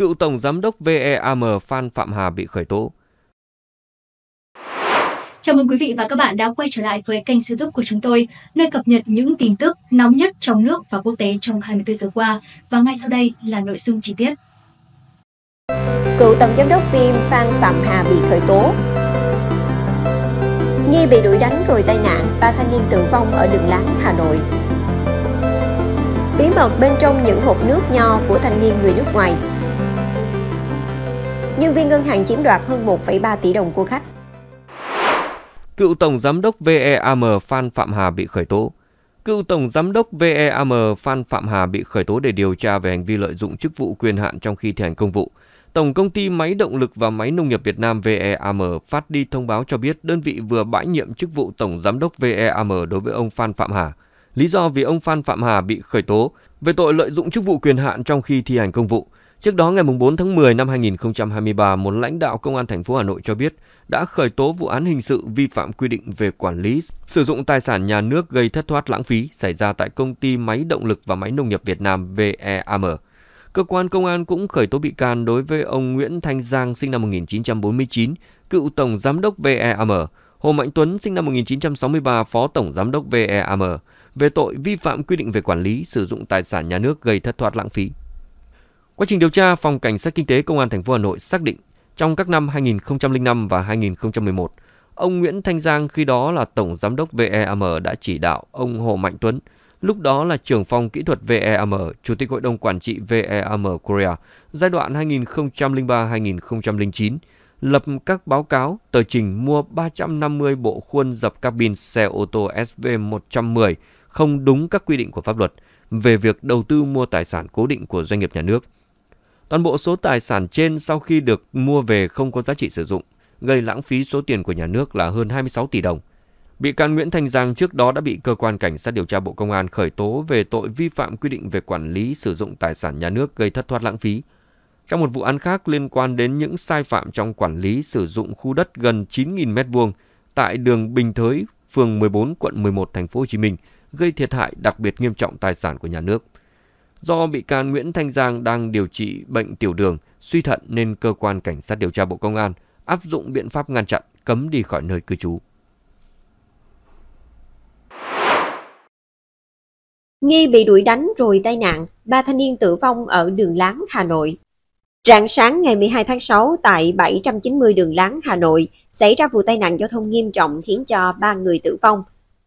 cựu Tổng Giám đốc VEAM Phan Phạm Hà bị khởi tố. Chào mừng quý vị và các bạn đã quay trở lại với kênh youtube của chúng tôi, nơi cập nhật những tin tức nóng nhất trong nước và quốc tế trong 24 giờ qua. Và ngay sau đây là nội dung chi tiết. Cựu Tổng Giám đốc Viêm Phan Phạm Hà bị khởi tố Nghi bị đuổi đánh rồi tai nạn, ba thanh niên tử vong ở đường láng Hà Nội Bí mật bên trong những hộp nước nho của thanh niên người nước ngoài nhân viên ngân hàng chiếm đoạt hơn 1,3 tỷ đồng của khách. Cựu Tổng Giám đốc VEAM Phan Phạm Hà bị khởi tố. Cựu Tổng Giám đốc VEAM Phan Phạm Hà bị khởi tố để điều tra về hành vi lợi dụng chức vụ quyền hạn trong khi thi hành công vụ. Tổng công ty Máy động lực và Máy nông nghiệp Việt Nam VEAM phát đi thông báo cho biết đơn vị vừa bãi nhiệm chức vụ Tổng Giám đốc VEAM đối với ông Phan Phạm Hà. Lý do vì ông Phan Phạm Hà bị khởi tố về tội lợi dụng chức vụ quyền hạn trong khi thi hành công vụ – Trước đó ngày 4 tháng 10 năm 2023, một lãnh đạo công an thành phố Hà Nội cho biết đã khởi tố vụ án hình sự vi phạm quy định về quản lý sử dụng tài sản nhà nước gây thất thoát lãng phí xảy ra tại công ty máy động lực và máy nông nghiệp Việt Nam VEAM. Cơ quan công an cũng khởi tố bị can đối với ông Nguyễn Thanh Giang sinh năm 1949, cựu tổng giám đốc VEAM, Hồ Mạnh Tuấn sinh năm 1963, phó tổng giám đốc VEAM về tội vi phạm quy định về quản lý sử dụng tài sản nhà nước gây thất thoát lãng phí. Quá trình điều tra, Phòng Cảnh sát Kinh tế Công an thành phố Hà Nội xác định trong các năm 2005 và 2011, ông Nguyễn Thanh Giang khi đó là Tổng Giám đốc VEAM đã chỉ đạo ông Hồ Mạnh Tuấn, lúc đó là trưởng phòng kỹ thuật VEAM, Chủ tịch Hội đồng Quản trị VEAM Korea, giai đoạn 2003-2009, lập các báo cáo, tờ trình mua 350 bộ khuôn dập cabin xe ô tô SV110 không đúng các quy định của pháp luật về việc đầu tư mua tài sản cố định của doanh nghiệp nhà nước – Toàn bộ số tài sản trên sau khi được mua về không có giá trị sử dụng, gây lãng phí số tiền của nhà nước là hơn 26 tỷ đồng. Bị can Nguyễn thành Giang trước đó đã bị cơ quan cảnh sát điều tra Bộ Công an khởi tố về tội vi phạm quy định về quản lý sử dụng tài sản nhà nước gây thất thoát lãng phí. Trong một vụ án khác liên quan đến những sai phạm trong quản lý sử dụng khu đất gần 9.000 m2 tại đường Bình Thới, phường 14, quận 11, thành phố Hồ Chí Minh, gây thiệt hại đặc biệt nghiêm trọng tài sản của nhà nước – do bị can Nguyễn Thanh Giang đang điều trị bệnh tiểu đường, suy thận nên cơ quan cảnh sát điều tra Bộ Công an áp dụng biện pháp ngăn chặn, cấm đi khỏi nơi cư trú. Nghi bị đuổi đánh rồi tai nạn, ba thanh niên tử vong ở đường Láng, Hà Nội. Rạng sáng ngày 12 tháng 6 tại 790 đường Láng, Hà Nội, xảy ra vụ tai nạn giao thông nghiêm trọng khiến cho ba người tử vong.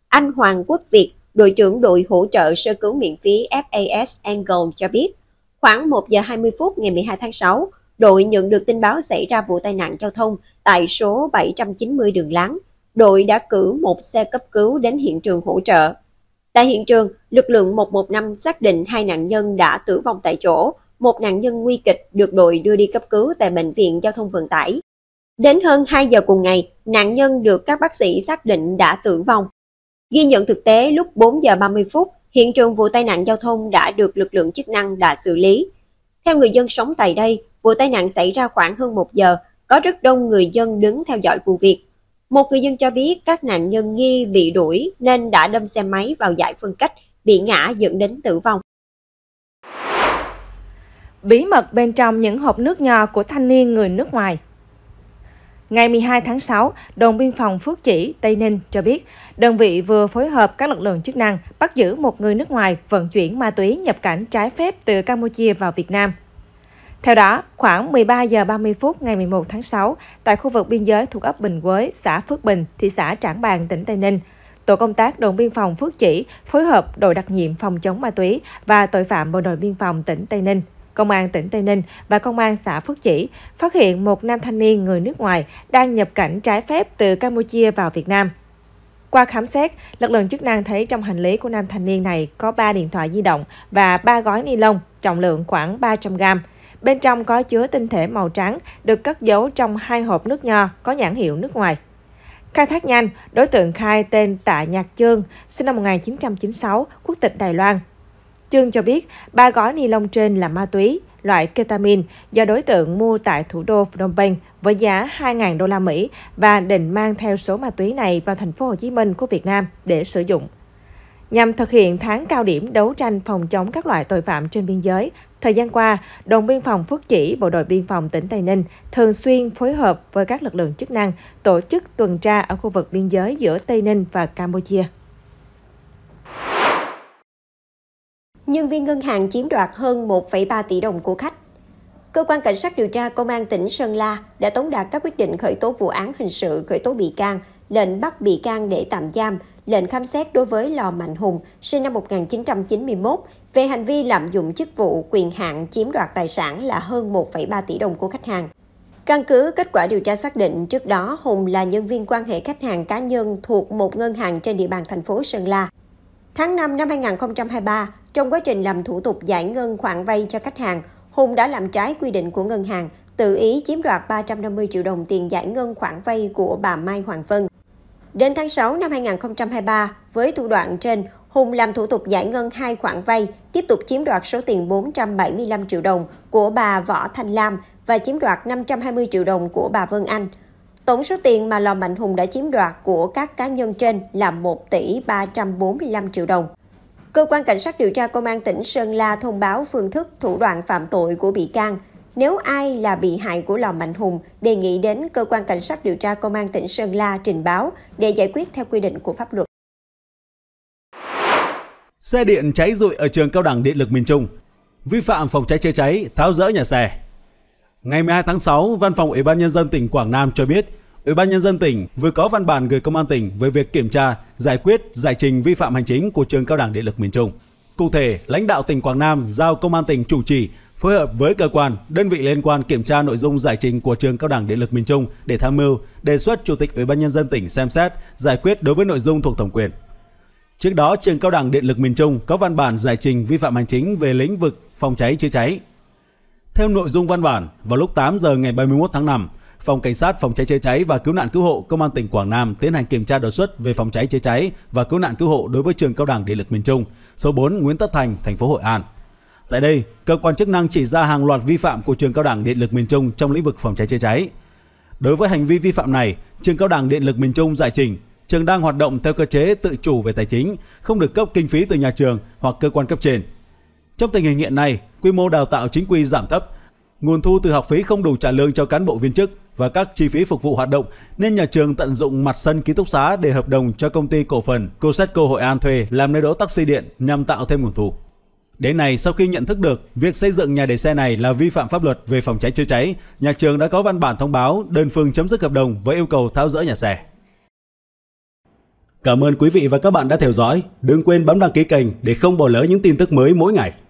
Anh Hoàng Quốc Việt, đội trưởng đội hỗ trợ sơ cứu miễn phí FAS Angle cho biết, khoảng 1 giờ 20 phút ngày 12 tháng 6, đội nhận được tin báo xảy ra vụ tai nạn giao thông tại số 790 đường Láng. Đội đã cử một xe cấp cứu đến hiện trường hỗ trợ. Tại hiện trường, lực lượng 115 xác định hai nạn nhân đã tử vong tại chỗ, một nạn nhân nguy kịch được đội đưa đi cấp cứu tại Bệnh viện Giao thông Vận tải. Đến hơn 2 giờ cùng ngày, nạn nhân được các bác sĩ xác định đã tử vong. Ghi nhận thực tế lúc 4 giờ 30 phút, hiện trường vụ tai nạn giao thông đã được lực lượng chức năng đã xử lý. Theo người dân sống tại đây, vụ tai nạn xảy ra khoảng hơn 1 giờ, có rất đông người dân đứng theo dõi vụ việc. Một người dân cho biết các nạn nhân nghi bị đuổi nên đã đâm xe máy vào giải phân cách, bị ngã dẫn đến tử vong. Bí mật bên trong những hộp nước nho của thanh niên người nước ngoài Ngày 12 tháng 6, đồn biên phòng Phước Chỉ, Tây Ninh cho biết, đơn vị vừa phối hợp các lực lượng chức năng bắt giữ một người nước ngoài vận chuyển ma túy nhập cảnh trái phép từ Campuchia vào Việt Nam. Theo đó, khoảng 13 giờ 30 phút ngày 11 tháng 6, tại khu vực biên giới thuộc ấp Bình Quới, xã Phước Bình, thị xã Trảng Bàng, tỉnh Tây Ninh, tổ công tác đồn biên phòng Phước Chỉ phối hợp đội đặc nhiệm phòng chống ma túy và tội phạm bộ đội biên phòng tỉnh Tây Ninh Công an tỉnh Tây Ninh và Công an xã Phước Chỉ phát hiện một nam thanh niên người nước ngoài đang nhập cảnh trái phép từ Campuchia vào Việt Nam. Qua khám xét, lực lượng chức năng thấy trong hành lý của nam thanh niên này có 3 điện thoại di động và 3 gói ni lông trọng lượng khoảng 300 gram. Bên trong có chứa tinh thể màu trắng được cất giấu trong hai hộp nước nho có nhãn hiệu nước ngoài. Khai thác nhanh, đối tượng khai tên Tạ Nhạc Chương, sinh năm 1996, quốc tịch Đài Loan, Trương cho biết, ba gói ni lông trên là ma túy, loại ketamin do đối tượng mua tại thủ đô Phnom Penh với giá 2.000 đô la Mỹ và định mang theo số ma túy này vào thành phố Hồ Chí Minh của Việt Nam để sử dụng. Nhằm thực hiện tháng cao điểm đấu tranh phòng chống các loại tội phạm trên biên giới, thời gian qua, đồn biên phòng Phước Chỉ, Bộ đội biên phòng tỉnh Tây Ninh thường xuyên phối hợp với các lực lượng chức năng tổ chức tuần tra ở khu vực biên giới giữa Tây Ninh và Campuchia. nhân viên ngân hàng chiếm đoạt hơn 1,3 tỷ đồng của khách. Cơ quan Cảnh sát điều tra Công an tỉnh Sơn La đã tống đạt các quyết định khởi tố vụ án hình sự, khởi tố bị can, lệnh bắt bị can để tạm giam, lệnh khám xét đối với Lò Mạnh Hùng, sinh năm 1991, về hành vi lạm dụng chức vụ, quyền hạn chiếm đoạt tài sản là hơn 1,3 tỷ đồng của khách hàng. Căn cứ kết quả điều tra xác định, trước đó Hùng là nhân viên quan hệ khách hàng cá nhân thuộc một ngân hàng trên địa bàn thành phố Sơn La. Tháng 5 năm 2023, trong quá trình làm thủ tục giải ngân khoản vay cho khách hàng, Hùng đã làm trái quy định của ngân hàng, tự ý chiếm đoạt 350 triệu đồng tiền giải ngân khoản vay của bà Mai Hoàng Vân. Đến tháng 6 năm 2023, với thủ đoạn trên, Hùng làm thủ tục giải ngân hai khoản vay, tiếp tục chiếm đoạt số tiền 475 triệu đồng của bà Võ Thanh Lam và chiếm đoạt 520 triệu đồng của bà Vân Anh. Tổng số tiền mà Lò Mạnh Hùng đã chiếm đoạt của các cá nhân trên là 1 tỷ 345 triệu đồng. Cơ quan Cảnh sát điều tra Công an tỉnh Sơn La thông báo phương thức thủ đoạn phạm tội của bị can. Nếu ai là bị hại của Lò Mạnh Hùng, đề nghị đến Cơ quan Cảnh sát điều tra Công an tỉnh Sơn La trình báo để giải quyết theo quy định của pháp luật. Xe điện cháy rụi ở trường cao đẳng điện lực miền Trung. Vi phạm phòng cháy chữa cháy, tháo rỡ nhà xe. Ngày 12 tháng 6, Văn phòng Ủy ban Nhân dân tỉnh Quảng Nam cho biết, Ủy ban nhân dân tỉnh vừa có văn bản gửi công an tỉnh về việc kiểm tra, giải quyết, giải trình vi phạm hành chính của trường Cao đẳng Điện lực miền Trung. Cụ thể, lãnh đạo tỉnh Quảng Nam giao công an tỉnh chủ trì phối hợp với cơ quan, đơn vị liên quan kiểm tra nội dung giải trình của trường Cao đẳng Điện lực miền Trung để tham mưu, đề xuất Chủ tịch Ủy ban nhân dân tỉnh xem xét, giải quyết đối với nội dung thuộc thẩm quyền. Trước đó, trường Cao đẳng Điện lực miền Trung có văn bản giải trình vi phạm hành chính về lĩnh vực phòng cháy chữa cháy. Theo nội dung văn bản, vào lúc 8 giờ ngày 31 tháng 5, Phòng Cảnh sát Phòng cháy chữa cháy và Cứu nạn Cứu hộ Công an tỉnh Quảng Nam tiến hành kiểm tra đột xuất về phòng cháy chữa cháy và cứu nạn cứu hộ đối với trường Cao đẳng Điện lực miền Trung, số 4 Nguyễn Tất Thành, thành phố Hội An. Tại đây, cơ quan chức năng chỉ ra hàng loạt vi phạm của trường Cao đẳng Điện lực miền Trung trong lĩnh vực phòng cháy chữa cháy. Đối với hành vi vi phạm này, trường Cao đẳng Điện lực miền Trung giải trình trường đang hoạt động theo cơ chế tự chủ về tài chính, không được cấp kinh phí từ nhà trường hoặc cơ quan cấp trên. Trong tình hình hiện nay, quy mô đào tạo chính quy giảm thấp, Nguồn thu từ học phí không đủ trả lương cho cán bộ viên chức và các chi phí phục vụ hoạt động nên nhà trường tận dụng mặt sân ký túc xá để hợp đồng cho công ty cổ phần Cosetco Hội An thuê làm nơi đỗ taxi điện nhằm tạo thêm nguồn thu. Đến nay, sau khi nhận thức được việc xây dựng nhà để xe này là vi phạm pháp luật về phòng cháy chữa cháy, nhà trường đã có văn bản thông báo đơn phương chấm dứt hợp đồng với yêu cầu tháo dỡ nhà xe. Cảm ơn quý vị và các bạn đã theo dõi. Đừng quên bấm đăng ký kênh để không bỏ lỡ những tin tức mới mỗi ngày.